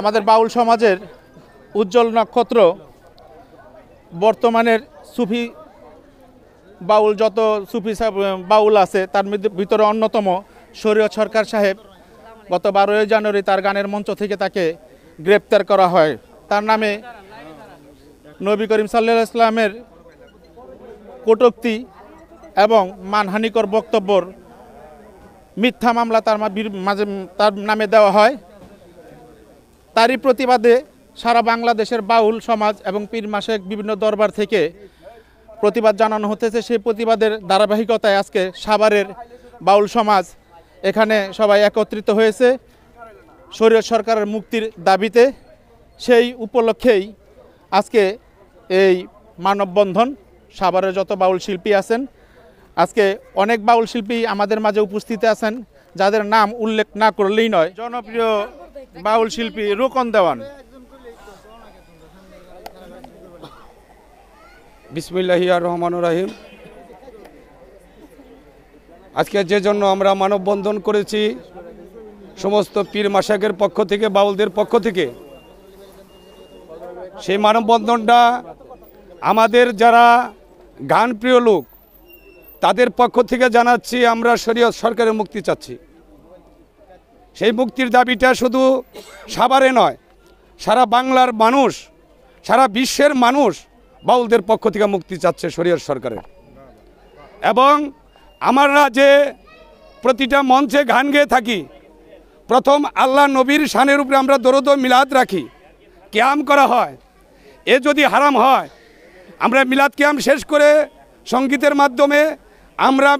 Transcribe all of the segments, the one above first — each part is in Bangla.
আমাদের বাউল সমাজের উজ্জ্বল নক্ষত্র বর্তমানের সুফি বাউল যত সুফি বাউল আছে তার ভিতরে অন্যতম শরীয় সরকার সাহেব গত বারোই জানুয়ারি তার গানের মঞ্চ থেকে তাকে গ্রেপ্তার করা হয় তার নামে নবী করিম সাল্লা ইসলামের কটুক্তি এবং মানহানিকর বক্তব্যর মিথ্যা মামলা তার মাঝে তার নামে দেওয়া হয় তারই প্রতিবাদে সারা বাংলাদেশের বাউল সমাজ এবং পীর মাসেক বিভিন্ন দরবার থেকে প্রতিবাদ জানানো হতেছে সেই প্রতিবাদের ধারাবাহিকতায় আজকে সাভারের বাউল সমাজ এখানে সবাই একত্রিত হয়েছে শরীর সরকারের মুক্তির দাবিতে সেই উপলক্ষেই আজকে এই মানববন্ধন সাভারের যত বাউল শিল্পী আছেন আজকে অনেক বাউল শিল্পী আমাদের মাঝে উপস্থিত আছেন যাদের নাম উল্লেখ না করলেই নয় জনপ্রিয় বাউল শিল্পী রোকন দেওয়ান বিসমুল্লাহ রহমান রাহিম আজকে যে জন্য আমরা মানববন্ধন করেছি সমস্ত পীর মাসাকের পক্ষ থেকে বাউলদের পক্ষ থেকে সেই মানববন্ধনটা আমাদের যারা গান প্রিয় লোক তাদের পক্ষ থেকে জানাচ্ছি আমরা শরীয়ত সরকারের মুক্তি চাচ্ছি সেই মুক্তির দাবিটা শুধু সাভারে নয় সারা বাংলার মানুষ সারা বিশ্বের মানুষ বাউলদের পক্ষ থেকে মুক্তি চাচ্ছে শরীয়ত সরকারের এবং আমরা যে প্রতিটা মঞ্চে গান গেয়ে থাকি প্রথম আল্লাহ নবীর শানের উপরে আমরা দরদ মিলাদ রাখি ক্যাম করা হয় এ যদি হারাম হয় আমরা মিলাদ ক্যাম শেষ করে সঙ্গীতের মাধ্যমে আমরা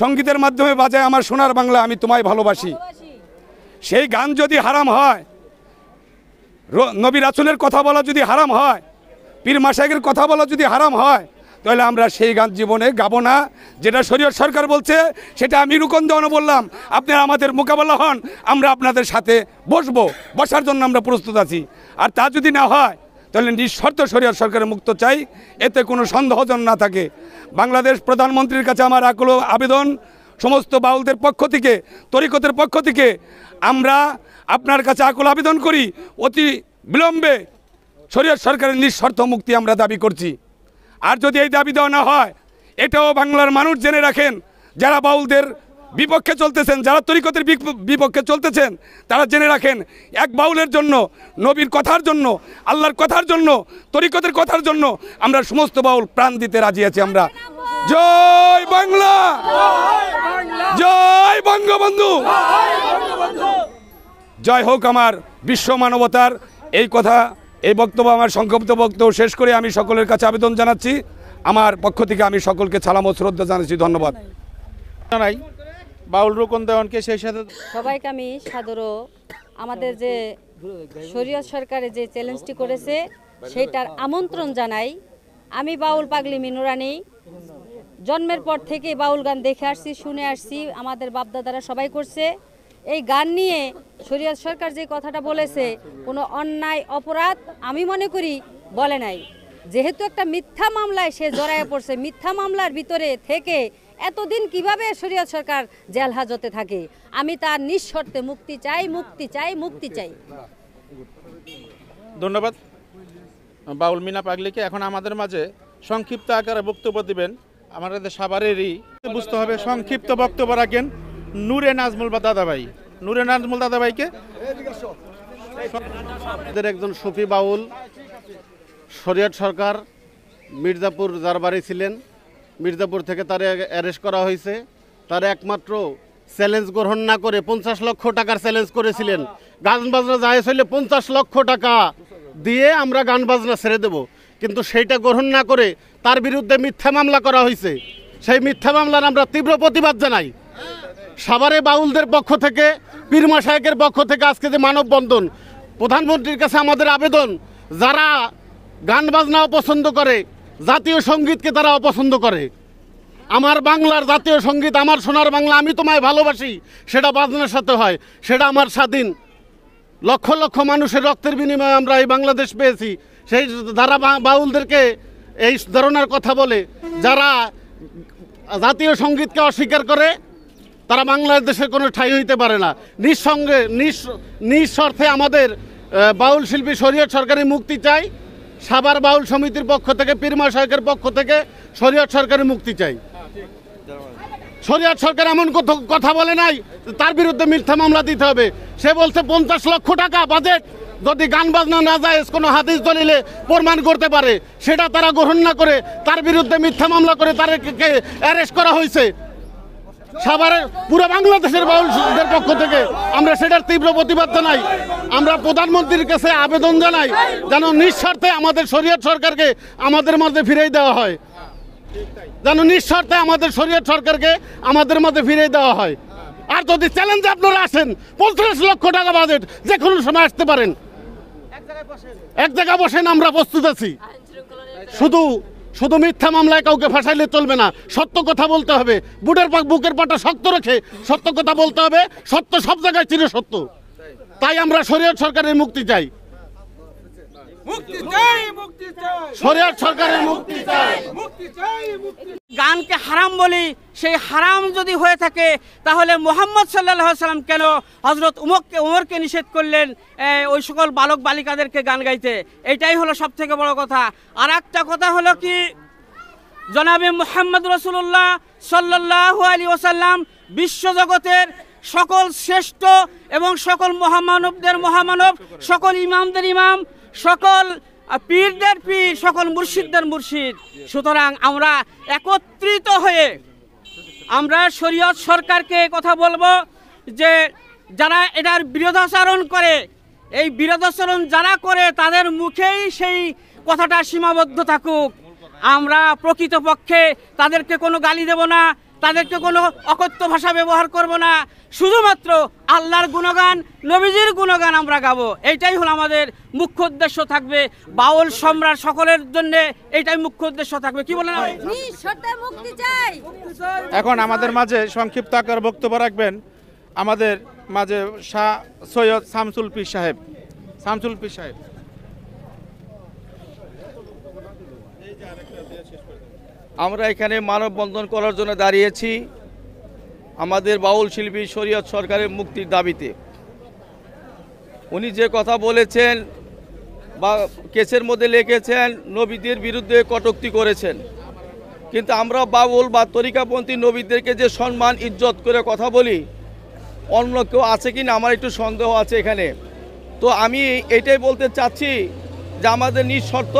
সঙ্গীতের মাধ্যমে বাজায় আমার সোনার বাংলা আমি তোমায় ভালোবাসি সেই গান যদি হারাম হয় নবী রাসুলের কথা বলা যদি হারাম হয় পীর মাসাইকের কথা বলা যদি হারাম হয় তাহলে আমরা সেই গান জীবনে গাবো না যেটা শরীয় সরকার বলছে সেটা আমি রুকন্দন বললাম আপনারা আমাদের মোকাবেলা হন আমরা আপনাদের সাথে বসবো বসার জন্য আমরা প্রস্তুত আছি আর তা যদি না হয় তাহলে নিঃশর্ত শরিয়ার সরকারের মুক্ত চাই এতে কোনো সন্দেহজন না থাকে বাংলাদেশ প্রধানমন্ত্রীর কাছে আমার আকুল আবেদন সমস্ত বাউলদের পক্ষ থেকে তরিকতের পক্ষ থেকে আমরা আপনার কাছে আকুল আবেদন করি অতি বিলম্বে শরীয় সরকারের নিঃশর্ত মুক্তি আমরা দাবি করছি আর যদি এই দাবি দেওয়া না হয় এটাও বাংলার মানুষ জেনে রাখেন যারা বাউলদের বিপক্ষে চলতেছেন যারা তরিকতের বিপক্ষে চলতেছেন তারা জেনে রাখেন এক বাউলের জন্য নবীর কথার জন্য আল্লাহর কথার জন্য তরিকতের কথার জন্য আমরা সমস্ত বাউল প্রাণ দিতে রাজি আছি আমরা জয় বাংলা জয় বঙ্গবন্ধু জয় হোক আমার বিশ্ব মানবতার এই কথা এই বক্তব্য আমার সংক্ষিপ্ত বক্তব্য শেষ করে আমি সকলের কাছে আবেদন জানাচ্ছি আমার পক্ষ থেকে আমি সকলকে ছালাম ও শ্রদ্ধা জানাচ্ছি ধন্যবাদ নাই বাউল রোকন দেওয়ানকে সেই সাথে সবাইকে আমি সাদরও আমাদের যে শরীয়ত সরকারে যে চ্যালেঞ্জটি করেছে সেইটার আমন্ত্রণ জানাই আমি বাউল পাগলি মিনুরানি জন্মের পর থেকে বাউল গান দেখে আসছি শুনে আসছি আমাদের বাপদাদারা সবাই করছে এই গান নিয়ে শরীয়ত সরকার যে কথাটা বলেছে কোনো অন্যায় অপরাধ আমি মনে করি বলে নাই যেহেতু একটা মিথ্যা মামলায় সে জড়ায় পড়ছে মিথ্যা মামলার ভিতরে থেকে এতদিন কিভাবে শরীয়ত সরকার জেল হাজতে থাকে আমি তার নিঃশর্তে মুক্তি চাই মুক্তি চাই মুক্তি চাই ধন্যবাদ বাউল মিনা পাগলিকে এখন আমাদের মাঝে সংক্ষিপ্ত আকারে বক্তব্য দিবেন আমাদের সাবারেরই বুঝতে হবে সংক্ষিপ্ত বক্তব্য রাখেন নূরে নাজমুল বা দাদাভাই নূরে নাজমুল দাদাভাইকে আমাদের একজন সুফি বাউল শরিয়ত সরকার মির্জাপুর দরবারে ছিলেন মির্জাপুর থেকে তারে অ্যারেস্ট করা হয়েছে তার একমাত্র চ্যালেঞ্জ গ্রহণ না করে পঞ্চাশ লক্ষ টাকার চ্যালেঞ্জ করেছিলেন গান বাজনা জায়েজ হইলে পঞ্চাশ লক্ষ টাকা দিয়ে আমরা গান বাজনা ছেড়ে দেব কিন্তু সেইটা গ্রহণ না করে তার বিরুদ্ধে মিথ্যা মামলা করা হয়েছে সেই মিথ্যা মামলার আমরা তীব্র প্রতিবাদ জানাই সাভারে বাউলদের পক্ষ থেকে পীরমা সাহেকের পক্ষ থেকে আজকে যে মানববন্ধন প্রধানমন্ত্রীর কাছে আমাদের আবেদন যারা গান বাজনা অপছন্দ করে জাতীয় সঙ্গীতকে তারা অপছন্দ করে আমার বাংলার জাতীয় সঙ্গীত আমার সোনার বাংলা আমি তোমায় ভালোবাসি সেটা বাজনার সাথে হয় সেটা আমার স্বাধীন লক্ষ লক্ষ মানুষের রক্তের বিনিময়ে আমরা এই বাংলাদেশ পেয়েছি সেই ধারা বাউলদেরকে এই ধরনের কথা বলে যারা জাতীয় সঙ্গীতকে অস্বীকার করে তারা বাংলাদেশের কোনো ঠাই হইতে পারে না নিঃসঙ্গে নিঃ নিঃস্বার্থে আমাদের বাউল শিল্পী শরীয়ত সরকারি মুক্তি চায় সাবার বাউল সমিতির পক্ষ থেকে পীরমা সরকারের পক্ষ থেকে শরীয়ত সরকারের মুক্তি চাই শরীয়ত সরকার এমন কথা বলে নাই তার বিরুদ্ধে মিথ্যা মামলা দিতে হবে সে বলছে পঞ্চাশ লক্ষ টাকা বাজেট যদি গান বাজনা না যায় কোনো হাদিস দলিলে প্রমাণ করতে পারে সেটা তারা গ্রহণ না করে তার বিরুদ্ধে মিথ্যা মামলা করে তাদেরকে অ্যারেস্ট করা হয়েছে সাভারে পুরো বাংলাদেশের বাউলদের পক্ষ থেকে আমরা সেটার তীব্র প্রতিবাদ জানাই আমরা প্রধানমন্ত্রীর কাছে আবেদন জানাই যেন নিঃস্বার্থে আমাদের শরীয়ত সরকারকে আমাদের মধ্যে ফিরিয়ে দেওয়া হয় যেন নিঃস্বার্থে আমাদের শরীয়ত সরকারকে আমাদের মধ্যে ফিরিয়ে দেওয়া হয় আর যদি চ্যালেঞ্জে আপনারা আসেন পঞ্চাশ লক্ষ টাকা বাজেট যে কোনো সময় আসতে পারেন এক জায়গায় বসেন আমরা প্রস্তুত আছি শুধু শুধু মিথ্যা মামলায় কাউকে ফাঁসাইলে চলবে না সত্য কথা বলতে হবে বুটের পাক বুকের পাটা শক্ত রেখে সত্য কথা বলতে হবে সত্য সব জায়গায় চির সত্য তাই আমরা শরীয়ত সরকারের মুক্তি চাই মুক্তি চাই গানকে হারাম বলি সেই হারাম যদি হয়ে থাকে তাহলে মোহাম্মদ সাল্লাহ সাল্লাম কেন হজরত উমককে উমরকে নিষেধ করলেন ওই সকল বালক বালিকাদেরকে গান গাইতে এটাই হলো সব থেকে বড় কথা আর একটা কথা হলো কি জনাবে মোহাম্মদ রসুল্লাহ সাল্লাহ আলী ওসাল্লাম বিশ্বজগতের সকল শ্রেষ্ঠ এবং সকল মহামানবদের মহামানব সকল ইমামদের ইমাম সকল পীরদের পীর সকল মুর্শিদদের মুর্শিদ সুতরাং আমরা একত্রিত হয়ে আমরা শরীয়ত সরকারকে কথা বলবো যে যারা এটার বিরোধাচরণ করে এই বিরোধাচরণ যারা করে তাদের মুখেই সেই কথাটা সীমাবদ্ধ থাকুক আমরা প্রকৃতপক্ষে তাদেরকে কোনো গালি দেব না তাদেরকে কোনো অকথ্য ভাষা ব্যবহার করব না শুধুমাত্র আল্লাহর গুণগান নবীজির গুণগান আমরা গাব এইটাই হলো আমাদের মুখ্য উদ্দেশ্য থাকবে বাউল সম্রাট সকলের জন্য এটাই মুখ্য উদ্দেশ্য থাকবে কি বলেন এখন আমাদের মাঝে সংক্ষিপ্ত আকার বক্তব্য রাখবেন আমাদের মাঝে শাহ সৈয়দ শামসুল পীর সাহেব শামসুল পীর সাহেব আমরা এখানে মানববন্ধন করার জন্য দাঁড়িয়েছি আমাদের বাউল শিল্পী শরীয়ত সরকারের মুক্তির দাবিতে উনি যে কথা বলেছেন বা কেসের মধ্যে লিখেছেন নবীদের বিরুদ্ধে কটুক্তি করেছেন কিন্তু আমরা বাউল বা তরিকাপন্থী নবীদেরকে যে সম্মান ইজ্জত করে কথা বলি অন্য কেউ আছে কি না আমার একটু সন্দেহ আছে এখানে তো আমি এটাই বলতে চাচ্ছি যে আমাদের নিঃশর্ত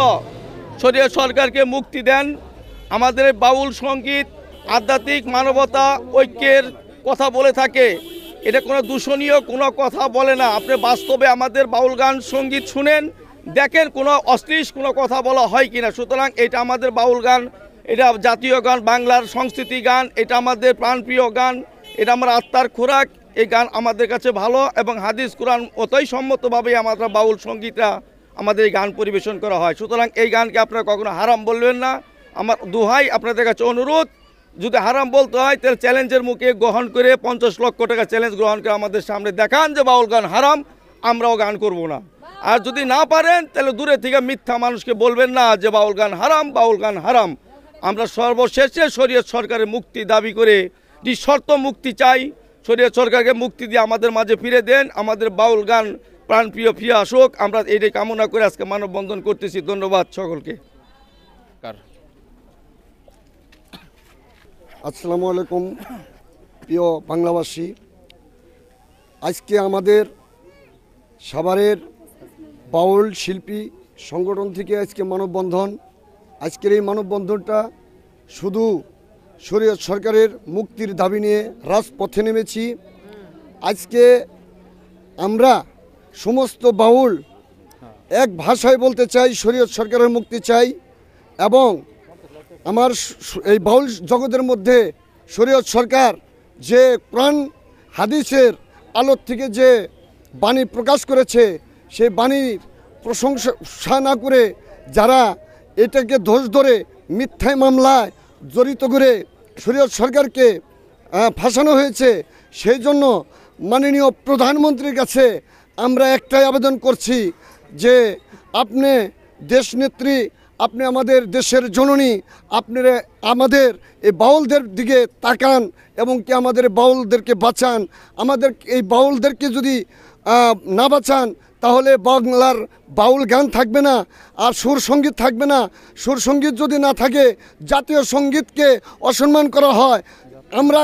শরীয় সরকারকে মুক্তি দেন আমাদের বাউল সঙ্গীত আধ্যাত্মিক মানবতা ঐক্যের কথা বলে থাকে এটা কোনো দূষণীয় কোনো কথা বলে না আপনি বাস্তবে আমাদের বাউল গান সঙ্গীত শুনেন দেখেন কোনো অশ্লীষ কোনো কথা বলা হয় কি না সুতরাং এটা আমাদের বাউল গান এটা জাতীয় গান বাংলার সংস্কৃতি গান এটা আমাদের প্রাণপ্রিয় গান এটা আমার আত্মার খোরাক এই গান আমাদের কাছে ভালো এবং হাদিস কোরআন অতই সম্মতভাবে আমাদের বাউল সঙ্গীতটা আমাদের এই গান পরিবেশন করা হয় সুতরাং এই গানকে আপনারা কখনো হারাম বলবেন না আমার দুহাই আপনাদের কাছে অনুরোধ যদি হারাম বলতে হয় তাহলে চ্যালেঞ্জের মুখে গ্রহণ করে পঞ্চাশ লক্ষ টাকা চ্যালেঞ্জ গ্রহণ করে আমাদের সামনে দেখান যে বাউল গান হারাম আমরাও গান করব না আর যদি না পারেন তাহলে দূরে থেকে মিথ্যা মানুষকে বলবেন না যে বাউল গান হারাম বাউল গান হারাম আমরা সর্বশেষে শরীয়ত সরকারের মুক্তি দাবি করে নিঃশর্ত মুক্তি চাই শরীয়ত সরকারকে মুক্তি দিয়ে আমাদের মাঝে ফিরে দেন আমাদের বাউল গান প্রাণপ্রিয় ফিরে আসুক আমরা এটাই কামনা করে আজকে মানববন্ধন করতেছি ধন্যবাদ সকলকে আসসালামু আলাইকুম প্রিয় বাংলাবাসী আজকে আমাদের সাভারের বাউল শিল্পী সংগঠন থেকে আজকে মানববন্ধন আজকের এই মানববন্ধনটা শুধু শরীয়ত সরকারের মুক্তির দাবি নিয়ে রাজপথে নেমেছি আজকে আমরা সমস্ত বাউল এক ভাষায় বলতে চাই শরীয়ত সরকারের মুক্তি চাই এবং আমার এই বাউল জগতের মধ্যে শরীয়ত সরকার যে কোরআন হাদিসের আলোর থেকে যে বাণী প্রকাশ করেছে সেই বাণীর প্রশংসা না করে যারা এটাকে দোষ ধরে মিথ্যায় মামলায় জড়িত করে শরীয়ত সরকারকে ফাঁসানো হয়েছে সেই জন্য মাননীয় প্রধানমন্ত্রীর কাছে আমরা একটাই আবেদন করছি যে আপনি দেশনেত্রী আপনি আমাদের দেশের জননী আপনারা আমাদের এই বাউলদের দিকে তাকান এবং কি আমাদের বাউলদেরকে বাঁচান আমাদের এই বাউলদেরকে যদি না বাঁচান তাহলে বাংলার বাউল গান থাকবে না আর সুর সঙ্গীত থাকবে না সুর সঙ্গীত যদি না থাকে জাতীয় সঙ্গীতকে অসম্মান করা হয় আমরা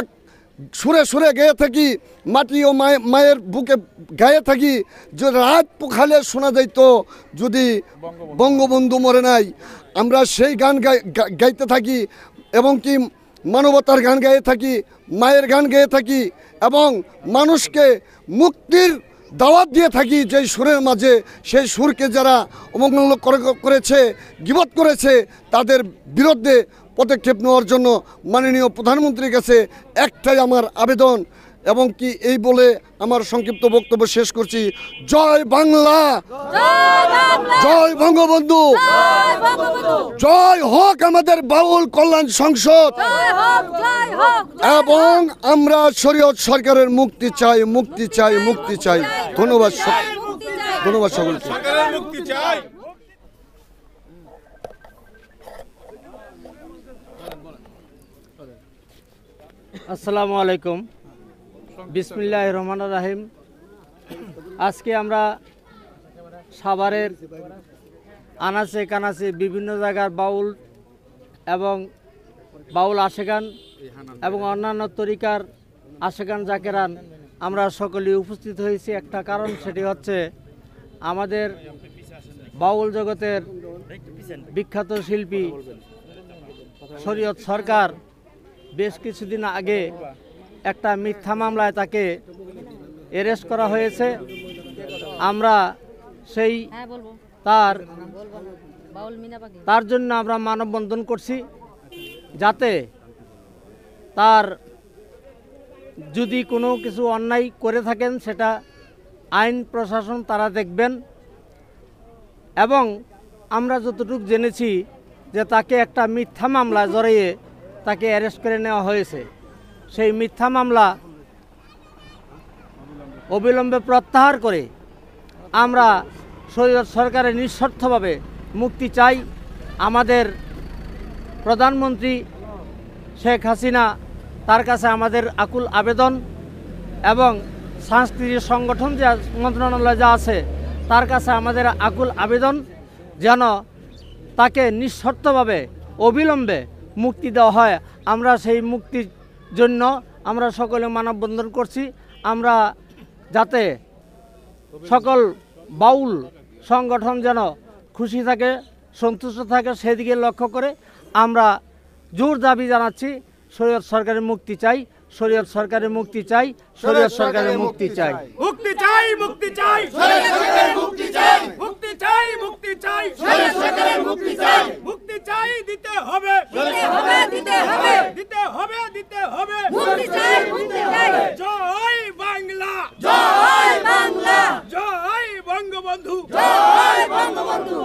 সুরে সুরে গেয়ে থাকি মাটি ও মায়ের বুকে গায়ে থাকি যে রাত পুখালে শোনা যাইত যদি বঙ্গবন্ধু মরে নাই আমরা সেই গান গাইতে থাকি এবং কি মানবতার গান গাইয়ে থাকি মায়ের গান গেয়ে থাকি এবং মানুষকে মুক্তির দাওয়াত দিয়ে থাকি যে সুরের মাঝে সেই সুরকে যারা অবমূল্য করেছে গিবত করেছে তাদের বিরুদ্ধে পদক্ষেপ নেওয়ার জন্য মাননীয় প্রধানমন্ত্রীর কাছে একটাই আমার আবেদন এবং কি এই বলে আমার সংক্ষিপ্ত বক্তব্য শেষ করছি জয় বাংলা জয় বঙ্গবন্ধু জয় হোক আমাদের বাউল কল্যাণ সংসদ এবং আমরা শরীয়ত সরকারের মুক্তি চাই মুক্তি চাই মুক্তি চাই ধন্যবাদ ধন্যবাদ সকলকে আসসালামু আলাইকুম বিসমিল্লাহ রহমান রাহিম আজকে আমরা সাভারের আনাচে কানাচে বিভিন্ন জায়গার বাউল এবং বাউল আশেগান এবং অন্যান্য তরিকার আশেগান জাকেরান আমরা সকলে উপস্থিত হয়েছি একটা কারণ সেটি হচ্ছে আমাদের বাউল জগতের বিখ্যাত শিল্পী শরীয়ত সরকার বেশ কিছুদিন আগে একটা মিথ্যা মামলায় তাকে অ্যারেস্ট করা হয়েছে আমরা সেই হ্যাঁ, তার তার জন্য আমরা মানববন্ধন করছি যাতে তার যদি কোনো কিছু অন্যায় করে থাকেন সেটা আইন প্রশাসন তারা দেখবেন এবং আমরা যতটুকু জেনেছি যে তাকে একটা মিথ্যা মামলায় জড়িয়ে তাকে অ্যারেস্ট করে নেওয়া হয়েছে সেই মিথ্যা মামলা অবিলম্বে প্রত্যাহার করে আমরা সরকারের নিঃস্বার্থভাবে মুক্তি চাই আমাদের প্রধানমন্ত্রী শেখ হাসিনা তার কাছে আমাদের আকুল আবেদন এবং সাংস্কৃতিক সংগঠন যে মন্ত্রণালয় যা আছে তার কাছে আমাদের আকুল আবেদন যেন তাকে নিঃশর্তভাবে অবিলম্বে মুক্তি দেওয়া হয় আমরা সেই মুক্তির জন্য আমরা সকলে মানববন্ধন করছি আমরা যাতে সকল বাউল সংগঠন যেন খুশি থাকে সন্তুষ্ট থাকে সেদিকে লক্ষ্য করে আমরা জোর দাবি জানাচ্ছি শরীয়ত সরকারের মুক্তি চাই শরীয়ত সরকারের মুক্তি চাই শরীয়ত সরকারের মুক্তি চাই মুক্তি চাই মুক্তি চাই মুক্তি চাই মুক্তি চাই মুক্তি চাই মুক্তি চাই মুক্তি চাই দিতে হবে দিতে হবে দিতে হবে দিতে হবে দিতে হবে মুক্তি চাই মুক্তি চাই জয় বাংলা জয় বাংলা জয় বঙ্গবন্ধু জয় বঙ্গবন্ধু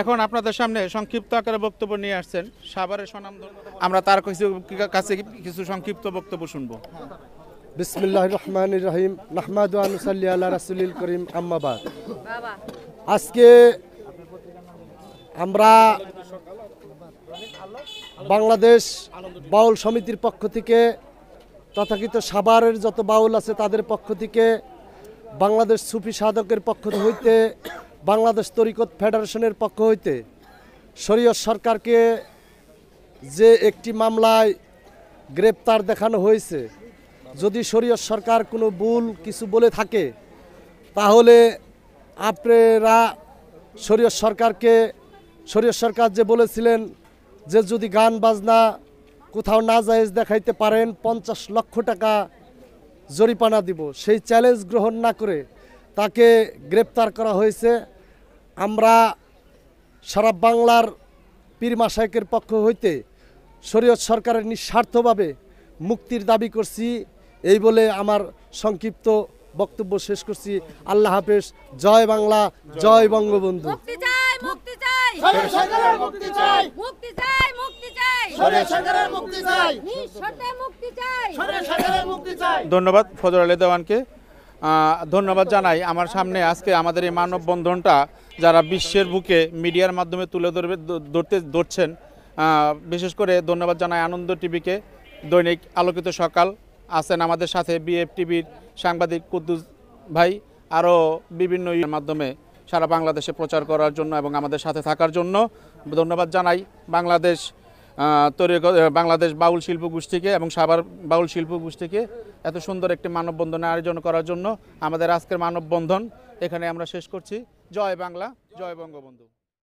এখন আপনাদের সামনে সংক্ষিপ্ত আকারে বক্তব্য নিয়ে আসছেন সাভারের সনাম আমরা তার কিছু কাছে কিছু সংক্ষিপ্ত বক্তব্য শুনবো বিসমিল্লাহ রহমান রহিম নাহমাদ আনুসাল্লি আল্লাহ রাসুলিল করিম আম্মাবাদ আজকে আমরা বাংলাদেশ বাউল সমিতির পক্ষ থেকে তথাকিত সাবারের যত বাউল আছে তাদের পক্ষ থেকে বাংলাদেশ সুফি সাধকের পক্ষ হইতে বাংলাদেশ তরিকত ফেডারেশনের পক্ষ হইতে শরীয় সরকারকে যে একটি মামলায় গ্রেপ্তার দেখানো হয়েছে যদি শরীয় সরকার কোনো ভুল কিছু বলে থাকে তাহলে আপনারা শরীয় সরকারকে শরীয় সরকার যে বলেছিলেন যে যদি গান বাজনা কোথাও না যায় দেখাইতে পারেন পঞ্চাশ লক্ষ টাকা জরিপানা দিব সেই চ্যালেঞ্জ গ্রহণ না করে তাকে গ্রেপ্তার করা হয়েছে আমরা সারা বাংলার পীর মাসায়কের পক্ষ হইতে শরীয়ত সরকারের নিঃস্বার্থভাবে মুক্তির দাবি করছি এই বলে আমার সংক্ষিপ্ত বক্তব্য শেষ করছি আল্লাহ হাফেজ জয় বাংলা জয় বঙ্গবন্ধু ধন্যবাদ ফজর আলী দেওয়ানকে ধন্যবাদ জানাই আমার সামনে আজকে আমাদের এই মানববন্ধনটা যারা বিশ্বের বুকে মিডিয়ার মাধ্যমে তুলে ধরবে ধরতে ধরছেন বিশেষ করে ধন্যবাদ জানাই আনন্দ টিভিকে দৈনিক আলোকিত সকাল আছেন আমাদের সাথে বিএফটিভির সাংবাদিক কুদ্দুস ভাই আরও বিভিন্ন মাধ্যমে সারা বাংলাদেশে প্রচার করার জন্য এবং আমাদের সাথে থাকার জন্য ধন্যবাদ জানাই বাংলাদেশ তৈরি বাংলাদেশ বাউল শিল্প গোষ্ঠীকে এবং সাভার বাউল শিল্প গোষ্ঠীকে এত সুন্দর একটি মানববন্ধনের আয়োজন করার জন্য আমাদের আজকের মানববন্ধন এখানে আমরা শেষ করছি জয় বাংলা জয় বঙ্গবন্ধু